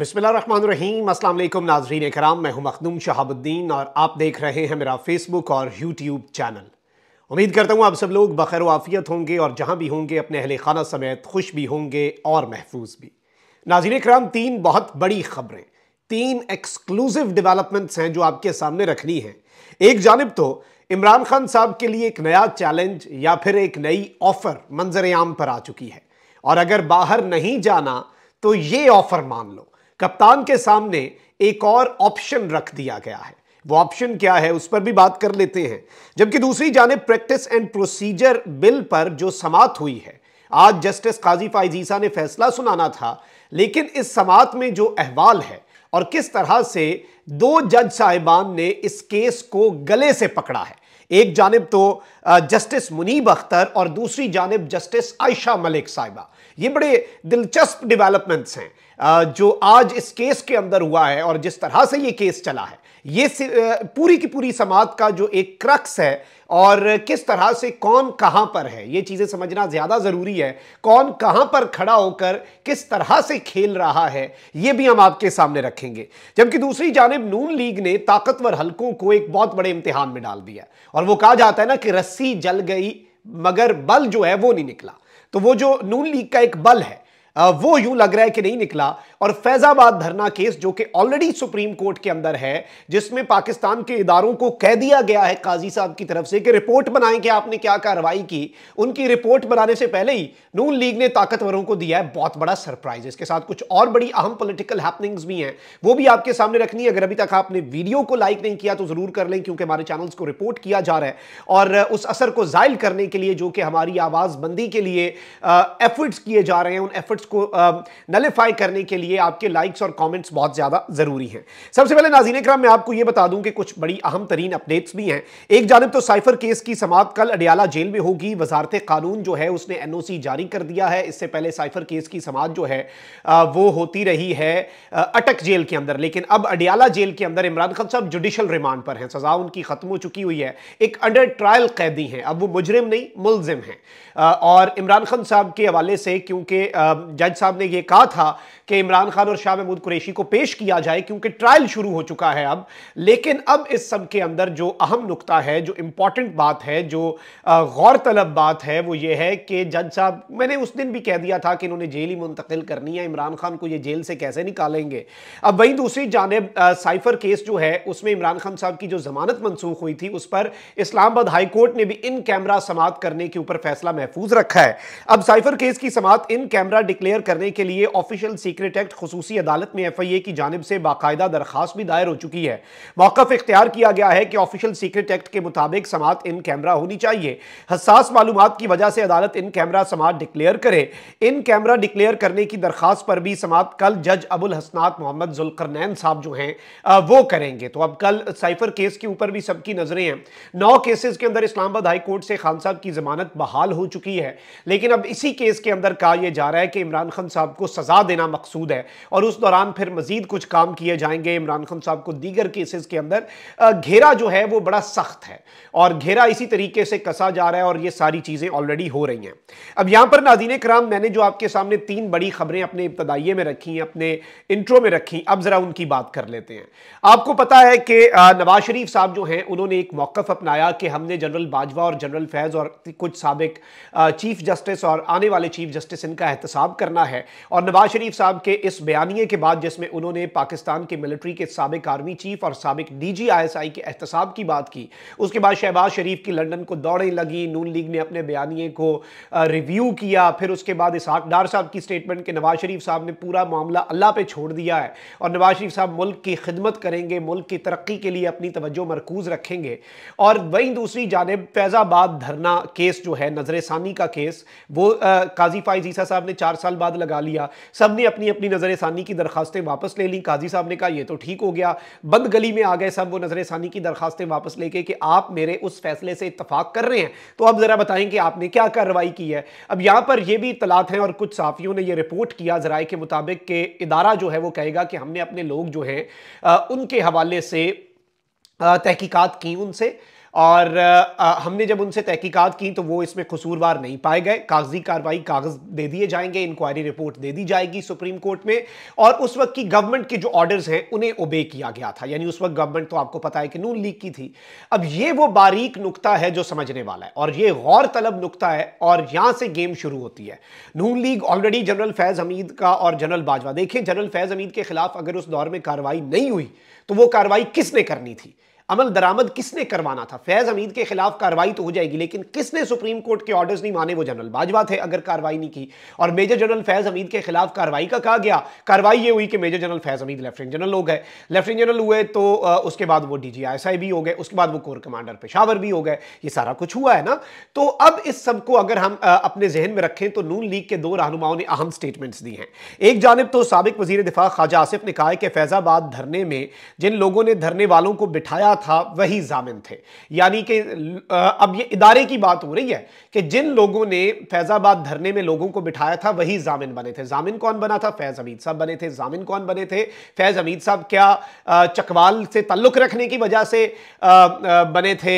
बिसमीम अल्लाम नाजरीन कराम मैं हूँ मखदूम शहाबुद्दीन और आप देख रहे हैं मेरा फेसबुक और यूट्यूब चैनल उम्मीद करता हूँ आप सब लोग बखैर वाफियत होंगे और जहाँ भी होंगे अपने अहल खाना समेत खुश भी होंगे और महफूज भी नाजीन कराम तीन बहुत बड़ी खबरें तीन एक्सक्लूसिव डेवलपमेंट्स हैं जो आपके सामने रखनी है एक जानब तो इमरान खान साहब के लिए एक नया चैलेंज या फिर एक नई ऑफ़र मंजर आम पर आ चुकी है और अगर बाहर नहीं जाना तो ये ऑफ़र मान लो कप्तान के सामने एक और ऑप्शन रख दिया गया है वो ऑप्शन क्या है उस पर भी बात कर लेते हैं जबकि दूसरी जाने प्रैक्टिस एंड प्रोसीजर बिल पर जो समात हुई है आज जस्टिस काजी फाइजीसा ने फैसला सुनाना था लेकिन इस समात में जो अहवाल है और किस तरह से दो जज साहिबान ने इस केस को गले से पकड़ा है एक जानब तो जस्टिस मुनीब अख्तर और दूसरी जानब जस्टिस आयशा मलिक साहिबा ये बड़े दिलचस्प डेवलपमेंट्स हैं जो आज इस केस के अंदर हुआ है और जिस तरह से ये केस चला है ये पूरी की पूरी समाज का जो एक क्रक्स है और किस तरह से कौन कहां पर है ये चीज़ें समझना ज़्यादा ज़रूरी है कौन कहां पर खड़ा होकर किस तरह से खेल रहा है ये भी हम आपके सामने रखेंगे जबकि दूसरी जानब नून लीग ने ताकतवर हलकों को एक बहुत बड़े इम्तिहान में डाल दिया और वो कहा जाता है ना कि रस्सी जल गई मगर बल जो है वो नहीं निकला तो वो जो नून लीग का एक बल है वो यूं लग रहा है कि नहीं निकला और फैजाबाद धरना केस जो कि ऑलरेडी सुप्रीम कोर्ट के अंदर है जिसमें पाकिस्तान के इदारों को कह दिया गया है काजी साहब की तरफ से कि रिपोर्ट बनाएं कि आपने क्या कार्रवाई की उनकी रिपोर्ट बनाने से पहले ही नून लीग ने ताकतवरों को दिया है बहुत बड़ा सरप्राइज इसके साथ कुछ और बड़ी अहम पोलिटिकल हैपनिंग्स भी हैं वो भी आपके सामने रखनी है अगर अभी तक आपने वीडियो को लाइक नहीं किया तो जरूर कर लें क्योंकि हमारे चैनल्स को रिपोर्ट किया जा रहा है और उस असर को जायल करने के लिए जो कि हमारी आवाजबंदी के लिए एफर्ट्स किए जा रहे हैं उन एफर्ट्स रिजल्ट्स को नलीफाई करने के लिए आपके लाइक्स और कमेंट्स बहुत ज़्यादा ज़रूरी हैं सबसे पहले नाजीन क्रम मैं आपको ये बता दूं कि कुछ बड़ी अहम तरीन अपडेट्स भी हैं एक जानब तो साइफर केस की समाप्त कल अडियाला जेल में होगी वजारत कानून जो है उसने एन ओ सी जारी कर दिया है इससे पहले साइफर केस की समाप्त जो है वो होती रही है अटक जेल के अंदर लेकिन अब अडियाला जेल के अंदर इमरान खान साहब जुडिशल रिमांड पर हैं सजा उनकी ख़त्म हो चुकी हुई है एक अंडर ट्रायल कैदी हैं अब वो मुजरिम नहीं मुलजिम हैं और इमरान खान साहब के हवाले से क्योंकि जज साहब ने यह कहा था कि इमरान खान और शाह महमूद कुरैशी को पेश किया जाए क्योंकि ट्रायल शुरू हो चुका है अब लेकिन अब इस सब के अंदर जो अहम नुकता है जो इंपॉर्टेंट बात है जो गौर तलब बात है वो ये है कि जज साहब मैंने उस दिन भी कह दिया था कि इन्होंने जेल ही मुंतकिल करनी है इमरान खान को ये जेल से कैसे निकालेंगे अब वहीं दूसरी जानब साइफर केस जो है उसमें इमरान खान साहब की जो जमानत मनसूख हुई थी उस पर इस्लामाबाद हाईकोर्ट ने भी इन कैमरा समाप्त करने के ऊपर फैसला महफूज रखा है अब साइफर केस की समाप्त इन कैमरा डिक्लेयर करने के लिए ऑफिशियल सीक्रेट एक्ट खसूसी अदालत में एफ आई ए की जानब से बाकायदा दरखास्त भी दायर हो चुकी है मौकफ इख्तियार किया गया है कि ऑफिशियल सीक्रेट एक्ट के मुताबिक समात इन कैमरा होनी चाहिए हसास मालूम की वजह से अदालत इन कैमरा समात डिक्लेयर करे इन कैमरा डिक्लेयर करने की दरखास्त पर भी समात कल जज अबुल हसनात मोहम्मद जुलकरनैन साहब जो हैं वो करेंगे तो अब कल साइफर केस के ऊपर भी सबकी नजरें हैं नौ केसेस के अंदर इस्लामाबाद हाईकोर्ट से खान साहब की जमानत बहाल हो चुकी है लेकिन अब इसी केस के अंदर कहा यह जा रहा है कि इमरान खान साहब को सज़ा देना मकसूद है और उस दौरान फिर मज़ीद कुछ काम किए जाएंगे इमरान खान साहब को दीगर केसेस के अंदर घेरा जो है वो बड़ा सख्त है और घेरा इसी तरीके से कसा जा रहा है और ये सारी चीज़ें ऑलरेडी हो रही हैं अब यहां पर नाजीन कराम मैंने जो आपके सामने तीन बड़ी खबरें अपने इब्तदाइये में रखी अपने इंट्रो में रखी अब ज़रा उनकी बात कर लेते हैं आपको पता है कि नवाज शरीफ साहब जो हैं उन्होंने एक मौकफ अपनाया कि हमने जनरल बाजवा और जनरल फैज़ और कुछ सबक चीफ जस्टिस और आने वाले चीफ जस्टिस इनका एहतसाब करना है और नवाज शरीफ साहब के इस बयानिए के बाद जिसमें उन्होंने पाकिस्तान के मिलिट्री के सबक आर्मी चीफ और सबक D G I S I के एहतसाब की बात की उसके बाद शहबाज शरीफ की लंदन को दौड़ें लगी नून लीग ने अपने बयानिए को रिव्यू किया फिर उसके बाद इसहाक डार साहब की स्टेटमेंट के नवाज शरीफ साहब ने पूरा मामला अल्लाह पर छोड़ दिया है और नवाज शरीफ साहब मुल्क की खिदमत करेंगे मुल्क की तरक्की के लिए अपनी तवज्जो मरकूज रखेंगे और वहीं दूसरी जानब फैज़ाबाद धरना केस जो है नजरसानी का केस वो आ, काजी फाइजीसा साहब ने चार साल बाद लगा लिया सब ने अपनी अपनी नज़र षानी की दरखास्तें वापस ले ली काजी साहब ने कहा यह तो ठीक हो गया बंद गली में आ गए सब वो नज़र षानी की दरखास्तें वापस लेके कि आप मेरे उस फैसले से इतफाक कर रहे हैं तो अब ज़रा बताएं कि आपने क्या कार्रवाई की है अब यहां पर यह भी इतलात हैं और कुछ साफ़ियों ने यह रिपोर्ट किया ज़राए के मुताबिक के इदारा जो है वो कहेगा कि हमने अपने लोग जो है उनके हवाले से तहकीकात की उनसे और आ, हमने जब उनसे तहकीकात की तो वो इसमें कसूरवार नहीं पाए गए कागजी कार्रवाई कागज दे दिए जाएंगे इंक्वायरी रिपोर्ट दे दी जाएगी सुप्रीम कोर्ट में और उस वक्त की गवर्नमेंट के जो ऑर्डर्स हैं उन्हें ओबे किया गया था यानी उस वक्त गवर्नमेंट तो आपको पता है कि नून लीग की थी अब ये वो बारीक नुकता है जो समझने वाला है और ये गौर तलब नुकता है और यहां से गेम शुरू होती है Noon league already general Faiz Hamid का और जनरल बाजवा देखें जनरल फैज हमीद के खिलाफ अगर उस दौर में कार्रवाई नहीं हुई तो वो कार्रवाई किसने करनी थी अमल दरामद किसने करवाना था फैज़ हमीद के खिलाफ कार्रवाई तो हो जाएगी लेकिन किसने सुप्रीम कोर्ट के ऑर्डर्स नहीं माने वो जनरल बाजवा थे अगर कार्रवाई नहीं की और मेजर जनरल फैज़ हमीद के खिलाफ कार्रवाई का कहा गया कार्रवाई ये हुई कि major general Faiz Hamid lieutenant general हो गए लेफ्टिनेंट जनरल हुए तो उसके बाद वो डी जी भी हो गए उसके बाद वो कोर कमांडर पेशावर भी हो गए ये सारा कुछ हुआ है ना तो अब इस सबको अगर हम अपने जहन में रखें तो नून लीग के दो रहनुमाओं ने अहम स्टेटमेंट्स दी हैं एक जानब तो सबक वजीर दिफा ख्वाजा आसिफ ने कहा कि फैज़ाबाद धरने में जिन लोगों ने धरने वालों को बिठाया था वही जामिन थे यानी कि अब ये इदारे की बात हो रही है कि जिन लोगों ने फैजाबाद धरने में लोगों को बिठाया था वही जामिन बने थे जामिन कौन बना था फैज अमीद साहब बने थे जामिन कौन बने थे फैज अमीद साहब क्या चकवाल से ताल्लुक रखने की वजह से बने थे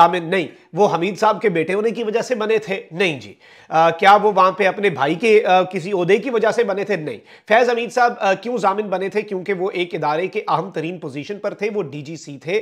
जामिन नहीं वो हमीद साहब के बेटे होने की वजह से बने थे नहीं जी आ, क्या वो वहां पे अपने भाई के आ, किसी उहदे की वजह से बने थे नहीं फैज अमीद साहब क्यों जामिन बने थे क्योंकि वो एक इदारे के अहम तरीन पोजिशन पर थे वो सी थे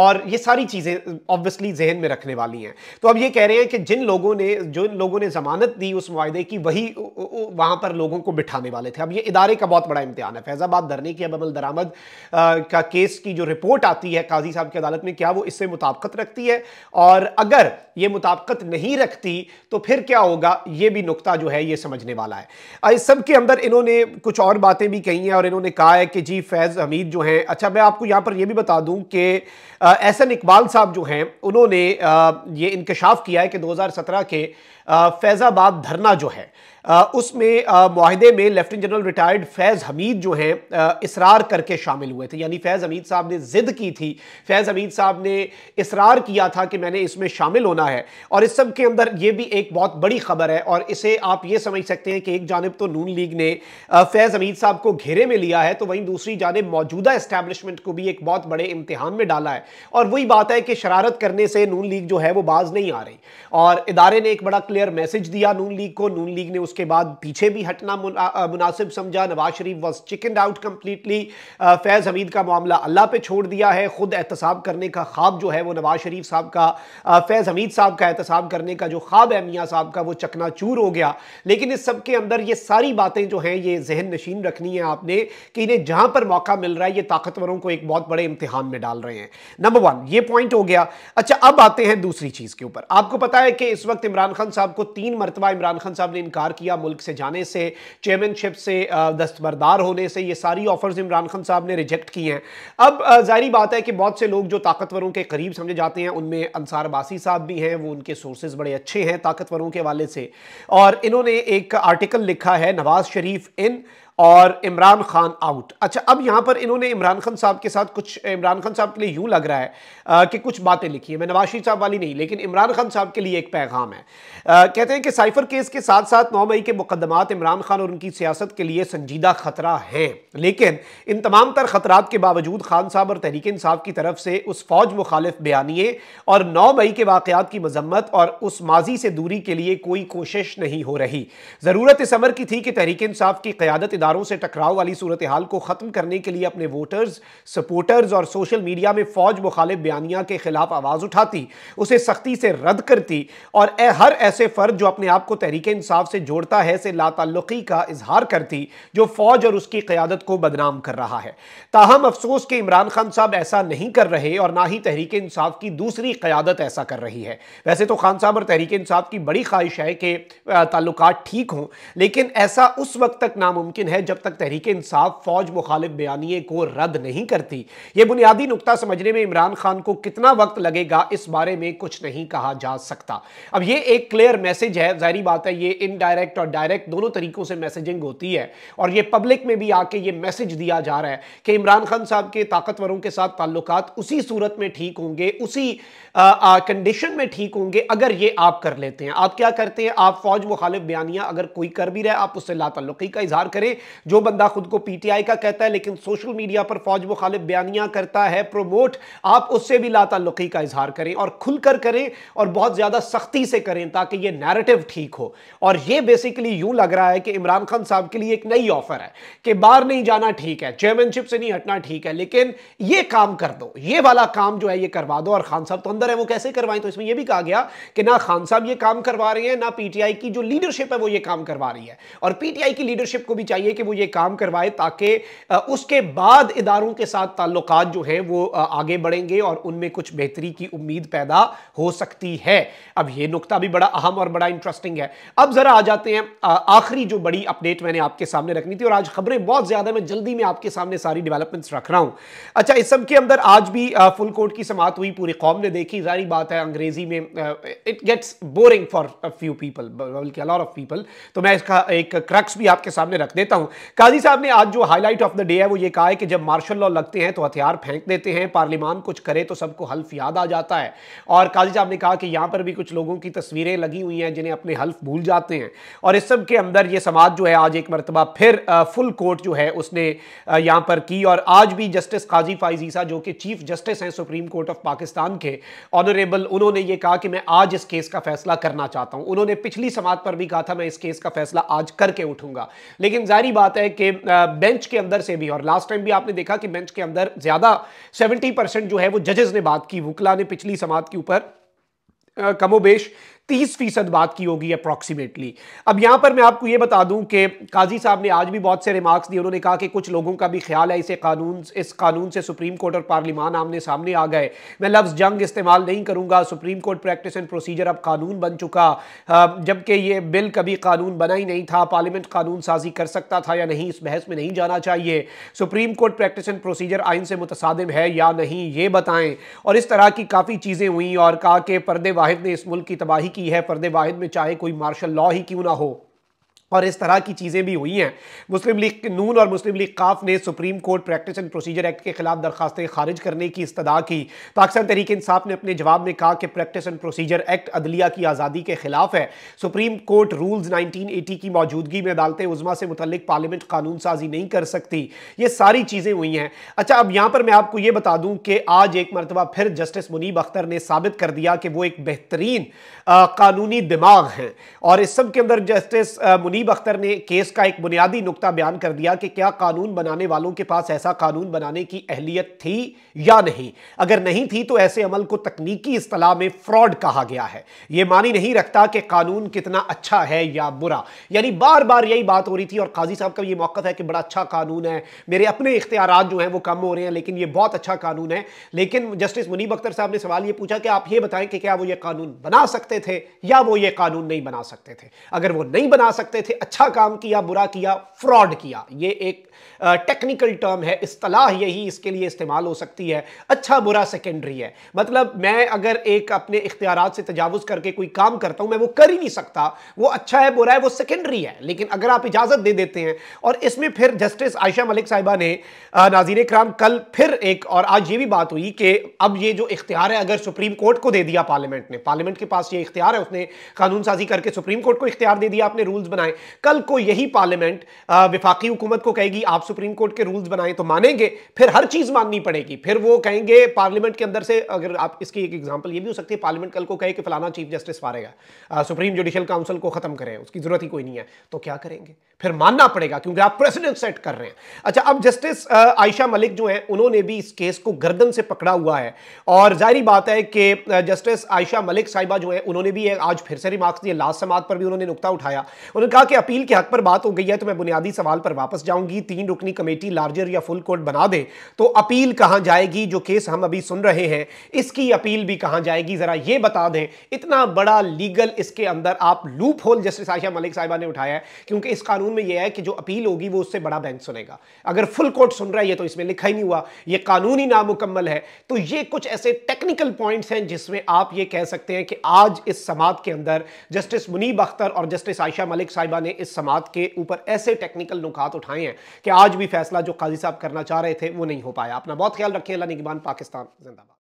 और ये सारी चीज़ें ऑब्वियसली जहन में रखने वाली हैं तो अब ये कह रहे हैं कि जिन लोगों ने जिन लोगों ने जमानत दी उस माहे की वही वहां पर लोगों को बिठाने वाले थे अब ये इदारे का बहुत बड़ा इम्तहान है फैजाबाद धरने की अब अमल दरामद का केस की जो रिपोर्ट आती है काजी साहब की अदालत में क्या वो इससे मुताबकत रखती है और अगर ये मुताबकत नहीं रखती तो फिर क्या होगा जाएगा ये भी नुकता जो है ये समझने वाला है इस सब के अंदर इन्होंने कुछ और बातें भी कही हैं और इन्होंने कहा है कि जी फैज़ हमीद जो हैं अच्छा मैं आपको यहाँ पर यह भी बता दूँ कि एहसन इकबाल साहब जो हैं उन्होंने ये इंकशाफ किया है कि दो के फैज़ाबाद धरना जो है उसमें माहदे में lieutenant general retired Faiz Hamid जो हैं इसरार करके शामिल हुए थे यानी फैज़ हमीद साहब ने ज़िद की थी फैज़ हमीद साहब ने इसरार किया था कि मैंने इसमें शामिल होना है और इस सब के अंदर ये भी एक बहुत बड़ी खबर है और इसे आप ये समझ सकते हैं कि एक जानब तो नून लीग ने फैज़ हमीद साहब को घेरे में लिया है तो वहीं दूसरी जानब मौजूदा इस्टेबलिशमेंट को भी एक बहुत बड़े इम्तहान में डाला है और वही बात है कि शरारत करने से नून लीग जो है वो बाज नहीं आ रही और इदारे ने एक बड़ा क्लियर मैसेज दिया नून लीग को नून लीग ने उस उसके बाद पीछे भी हटना मुनासिब समझा Nawaz Sharif was chicken out completely Faiz Hamid का मामला अल्लाह पे छोड़ दिया है ख़ुद एहतसाब करने का ख्वाब जो है वो नवाज शरीफ साहब का फैज़ हमीद साहब का एहतसाब करने का जो ख्वाब है मियाँ साहब का वो चकना चूर हो गया लेकिन इस सब के अंदर ये सारी बातें जो हैं ये जहन नशीन रखनी है आपने कि इन्हें जहाँ पर मौका मिल रहा है ये ताकतवरों को एक बहुत बड़े इम्तहान में डाल रहे हैं नंबर वन ये पॉइंट हो गया अच्छा अब आते हैं दूसरी चीज़ के ऊपर आपको पता है कि इस वक्त इमरान खान साहब को तीन मरतबा इमरान खान साहब ने इनकार किया मुल्क से जाने से चेयरमैनशिप से दस्तबरदार होने से ये सारी ऑफर्स इमरान खान साहब ने रिजेक्ट की हैं अब जाहरी बात है कि बहुत से लोग जो ताकतवरों के करीब समझे जाते हैं उनमें अंसार बासी साहब भी हैं वो उनके सोर्सेज बड़े अच्छे हैं ताकतवरों के वाले से और इन्होंने एक आर्टिकल लिखा है नवाज शरीफ इन और इमरान खान आउट अच्छा अब यहाँ पर इन्होंने इमरान खान साहब के साथ कुछ इमरान खान साहब के लिए यूँ लग रहा है आ, कि कुछ बातें लिखी हैं मैं नवाशी साहब वाली नहीं लेकिन इमरान खान साहब के लिए एक पैगाम है आ, कहते हैं कि साइफर केस के साथ साथ नौ मई के मुकदमात इमरान खान और उनकी सियासत के लिए संजीदा खतरा हैं लेकिन इन तमाम तर खतरा के बावजूद खान साहब और तहरीक इंसाफ की तरफ से उस फौज मुखालिफ बयानिए और नौ मई के वाक़ात की मजम्मत और उस माजी से दूरी के लिए कोई कोशिश नहीं हो रही ज़रूरत इस अमर की थी कि तहरीक इंसाफ की क्यादत इदारों से टकराव वाली सूरत हाल को ख़त्म करने के लिए अपने वोटर्स सपोर्टर्स और सोशल मीडिया में फ़ौज मुखालिफ बयानिया के खिलाफ आवाज़ उठाती उसे सख्ती से रद्द करती और ए, हर ऐसे फ़र्द जो अपने आप को तहरीक इंसाफ से जोड़ता है से लातल्लुकी का इजहार करती जो फ़ौज और उसकी क़्यादत को बदनाम कर रहा है ताहम अफसोस के इमरान खान साहब ऐसा नहीं कर रहे और ना ही तहरीक इंसाफ की दूसरी क़्यादत ऐसा कर रही है वैसे तो खान साहब और तहरीक इंसाफ की बड़ी ख्वाहिश है कि ताल्लुक ठीक हों लेकिन ऐसा उस वक्त तक नामुमकिन है जब तक तहरीक इंसाफ फौज मुखालिफ बयानी को रद्द नहीं करती ये बुनियादी नुकता समझने में इमरान खान को कितना वक्त लगेगा इस बारे में कुछ नहीं कहा जा सकता अब ये एक क्लियर मैसेज है जहरी बात है ये इनडायरेक्ट और डायरेक्ट दोनों तरीकों से मैसेजिंग होती है और ये पब्लिक में भी आके ये मैसेज दिया जा रहा है कि इमरान खान साहब के ताकतवरों के साथ ताल्लुक उसी सूरत में ठीक होंगे उसी कंडीशन में ठीक होंगे अगर ये आप कर लेते हैं आप क्या करते हैं आप फौज मुखालिफ बयानिया अगर कोई कर भी रहा है आप उससे लातल्लुकी का इजहार करें जो बंदा खुद को पीटीआई का कहता है लेकिन सोशल मीडिया पर फौज मुखालिफ बयानियां करता है प्रोमोट आप उससे भी लाताल्लुकी का इजहार करें और खुलकर करें और बहुत ज़्यादा सख्ती से करें ताकि ये नैरेटिव ठीक हो और ये बेसिकली यूं लग रहा है कि इमरान खान साहब के लिए एक नई ऑफर है कि बाहर नहीं जाना ठीक है चेयरमैनशिप से नहीं हटना ठीक है लेकिन ये काम कर दो ये वाला काम जो है ये करवा दो और खान साहब तो अंदर है वो कैसे करवाएं तो इसमें यह भी कहा गया कि ना खान साहब ये काम करवा रहे हैं ना पीटीआई की जो लीडरशिप है वो ये काम करवा रही है और पीटीआई की लीडरशिप को भी चाहिए चाहिए कि वो ये काम करवाए ताकि उसके बाद इदारों के साथ ताल्लुक जो हैं वो आगे बढ़ेंगे और उनमें कुछ बेहतरी की उम्मीद पैदा हो सकती है अब ये नुकता भी बड़ा अहम और बड़ा इंटरेस्टिंग है अब ज़रा आ जाते हैं आखिरी जो बड़ी अपडेट मैंने आपके सामने रखनी थी और आज खबरें बहुत ज़्यादा मैं जल्दी में आपके सामने सारी डेवलपमेंट्स रख रहा हूँ अच्छा इस सब के अंदर आज भी फुल कोर्ट की समात हुई पूरी कौम ने देखी जारी बात है अंग्रेजी में it gets boring for few people बल्कि ऑफ पीपल तो मैं इसका एक क्रक्स भी आपके सामने रख देता हूं हूं काजी साहब ने आज जो हाईलाइट ऑफ द डे है वो ये कहा है कि जब मार्शल लॉ लगते हैं तो हथियार फेंक देते हैं पार्लियमान कुछ करे तो सबको हल्फ याद आ जाता है और काजी साहब ने कहा कि यहां पर भी कुछ लोगों की तस्वीरें लगी हुई हैं जिन्हें अपने हल्फ भूल जाते हैं और इस सब के अंदर ये समाज जो है आज एक मरतबा फिर फुल कोर्ट जो है उसने यहां पर की और आज भी जस्टिस काजी फाइजीसा जो कि चीफ जस्टिस हैं सुप्रीम कोर्ट ऑफ पाकिस्तान के ऑनरेबल उन्होंने ये कहा कि मैं आज इस केस का फैसला करना चाहता हूं उन्होंने पिछली समाज पर भी कहा था मैं इस केस का फैसला आज करके उठूंगा लेकिन जाहिर सारी बात है कि बेंच के अंदर से भी और लास्ट टाइम भी आपने देखा कि बेंच के अंदर ज्यादा 70 परसेंट जो है वो जजेस ने बात की वुकला ने पिछली समात के ऊपर कमोबेश तीस फीसद बात की होगी अप्रॉक्सीमेटली अब यहां पर मैं आपको यह बता दूं कि काजी साहब ने आज भी बहुत से रिमार्क्स दिए उन्होंने कहा कि कुछ लोगों का भी ख्याल है इसे कानून इस कानून से सुप्रीम कोर्ट और पार्लिमान आमने सामने आ गए मैं लफ्ज़ जंग इस्तेमाल नहीं करूंगा supreme court practice and procedure अब कानून बन चुका जबकि ये बिल कभी कानून बना ही नहीं था पार्लियामेंट कानून साजी कर सकता था या नहीं इस बहस में नहीं जाना चाहिए supreme court practice and procedure आइन से मुतसादम है या नहीं ये बताएं और इस तरह की काफ़ी चीज़ें हुई और कहा कि पर्दे वाहिद ने इस मुल्क की तबाही की की है पर्दे वाहिद में चाहे कोई मार्शल लॉ ही क्यों ना हो और इस तरह की चीज़ें भी हुई हैं मुस्लिम लीग नून और मुस्लिम लीग काफ ने supreme court practice and procedure act के खिलाफ दरखास्तें खारिज करने की इस्तदा की पाकिस्तान तहरीक इंसाफ ने अपने जवाब में कहा कि प्रैक्टिस एंड प्रोसीजर एक्ट अदलिया की आज़ादी के खिलाफ है सुप्रीम कोर्ट रूल्स 1980 की मौजूदगी में अदालत उजमा से मुतलिक पार्लियामेंट कानून साजी नहीं कर सकती ये सारी चीज़ें हुई हैं अच्छा अब यहाँ पर मैं आपको ये बता दूँ कि आज एक मरतबा फिर जस्टिस मुनीब अख्तर ने साबित कर दिया कि वो एक बेहतरीन कानूनी दिमाग हैं और इस सब के अंदर जस्टिस मुनीब हबीब अख्तर ने केस का एक बुनियादी नुकता बयान कर दिया कि क्या कानून बनाने वालों के पास ऐसा कानून बनाने की अहलियत थी या नहीं अगर नहीं थी तो ऐसे अमल को तकनीकी असलाह में फ्रॉड कहा गया है यह मानी नहीं रखता कि कानून कितना अच्छा है या बुरा यानी बार बार यही बात हो रही थी और काजी साहब का यह मौका है कि बड़ा अच्छा कानून है मेरे अपने इख्तियार जो है वो कम हो रहे हैं लेकिन यह बहुत अच्छा कानून है लेकिन जस्टिस मुनीब अख्तर साहब ने सवाल यह पूछा कि आप ये बताएं कि क्या वो ये कानून बना सकते थे या वो ये कानून नहीं बना सकते थे अगर वो नहीं बना सकते थे थे अच्छा काम किया बुरा किया फ्रॉड किया ये एक टेक्निकल टर्म है इस्तलाह यही इसके लिए इस्तेमाल हो सकती है अच्छा बुरा सेकेंडरी है मतलब मैं अगर एक अपने इख्तियार से तजावज़ करके कोई काम करता हूँ मैं वो कर ही नहीं सकता वो अच्छा है बुरा है वो सेकेंडरी है लेकिन अगर आप इजाज़त दे देते हैं और इसमें फिर जस्टिस आयशा मलिक साहिबा ने नाजीन कराम कल फिर एक और आज ये भी बात हुई कि अब ये जो इख्तियार है अगर सुप्रीम कोर्ट को दे दिया पार्लियामेंट ने पार्लियामेंट के पास ये इख्तियार है उसने कानून साजी करके सुप्रीम कोर्ट को इख्तियार दे दिया आपने रूल्स बनाए कल को यही पार्लियामेंट विफाकी हुकूमत को कहेगी आप सुप्रीम कोर्ट के रूल्स बनाएं तो मानेंगे फिर हर चीज माननी पड़ेगी फिर वो कहेंगे पार्लियामेंट के अंदर से अगर आप इसकी एक एग्जाम्पल ये भी हो सकती है पार्लियामेंट कल को कहे कि फलाना चीफ जस्टिस मारेगा सुप्रीम जुडिशियल काउंसिल को खत्म करें उसकी जरूरत ही कोई नहीं है तो क्या करेंगे फिर मानना पड़ेगा क्योंकि आप प्रेसिडेंट सेट कर रहे हैं अच्छा अब जस्टिस आयशा मलिक जो है उन्होंने भी इस केस को गर्दन से पकड़ा हुआ है और जाहरी बात है कि जस्टिस आयशा मलिक साहिबा जो है उन्होंने भी आज फिर से रिमार्क्स दिए लास्ट समाज पर भी उन्होंने नुकता उठाया उन्होंने कहा के अपील के हक पर बात हो गई है तो मैं बुनियादी सवाल पर वापस जाऊंगी तीन रुकनी कमेटी लार्जर या फुल कोर्ट बना दे तो अपील कहां जाएगी जो केस हम अभी सुन रहे हैं इसकी अपील भी कहां जाएगी जरा यह बता दें इतना बड़ा लीगल इसके अंदर आप loophole justice Ayesha Malik साहिबा ने उठाया है क्योंकि इस कानून में यह है कि जो अपील होगी वो उससे बड़ा बैंक सुनेगा अगर फुल कोर्ट सुन रहा है तो इसमें लिखा ही नहीं हुआ यह कानून ही नामुकम्मल है तो ये कुछ ऐसे टेक्निकल पॉइंट हैं जिसमें आप ये कह सकते हैं कि आज इस समाज के अंदर जस्टिस मुनीब अख्तर और जस्टिस आयशा मलिक साहिबा साहिबा ने इस समात के ऊपर ऐसे टेक्निकल नुकात उठाए हैं कि आज भी फैसला जो काजी साहब करना चाह रहे थे वो नहीं हो पाया अपना बहुत ख्याल रखें अल्लाह निगबान पाकिस्तान जिंदाबाद